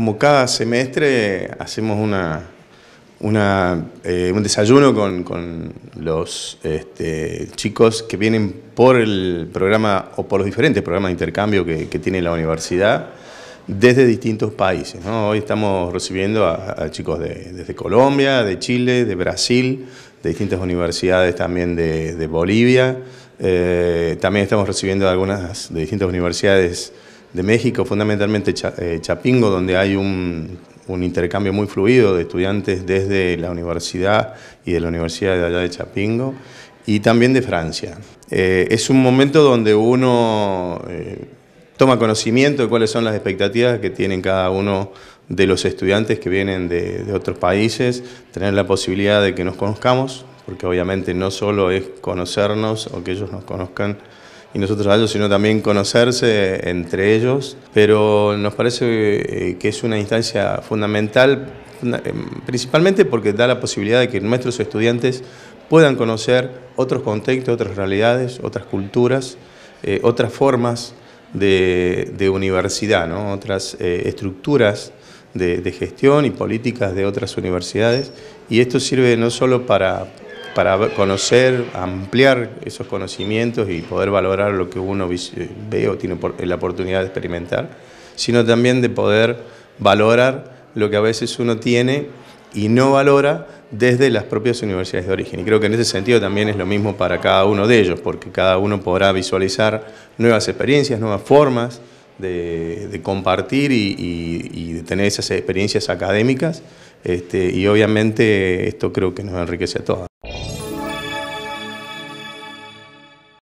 Como cada semestre hacemos una, eh, un desayuno con, los este, chicos que vienen por el programa o por los diferentes programas de intercambio que, tiene la universidad desde distintos países. Hoy estamos recibiendo a, chicos de, desde Colombia, de Chile, de Brasil, de distintas universidades también de, de Bolivia. Eh, también estamos recibiendo algunas de distintas universidades de México, fundamentalmente eh, Chapingo, donde hay un, intercambio muy fluido de estudiantes desde la universidad y de la universidad de allá de Chapingo, y también de Francia. Eh, es un momento donde uno eh, toma conocimiento de cuáles son las expectativas que tienen cada uno de los estudiantes que vienen de, de otros países, tener la posibilidad de que nos conozcamos, porque obviamente no solo es conocernos o que ellos nos conozcan, y nosotros a ellos, sino también conocerse entre ellos. Pero nos parece eh, que es una instancia fundamental, eh, principalmente porque da la posibilidad de que nuestros estudiantes puedan conocer otros contextos, otras realidades, otras culturas, eh, otras formas de, universidad, otras estructuras de, de gestión y políticas de otras universidades. Y esto sirve no solo para para conocer, ampliar esos conocimientos y poder valorar lo que uno eh, ve o tiene la oportunidad de experimentar, sino también de poder valorar lo que a veces uno tiene y no valora desde las propias universidades de origen. Y creo que en ese sentido también es lo mismo para cada uno de ellos, porque cada uno podrá visualizar nuevas experiencias, nuevas formas de, compartir y, de tener esas experiencias académicas. Este, y obviamente esto creo que nos enriquece a todos.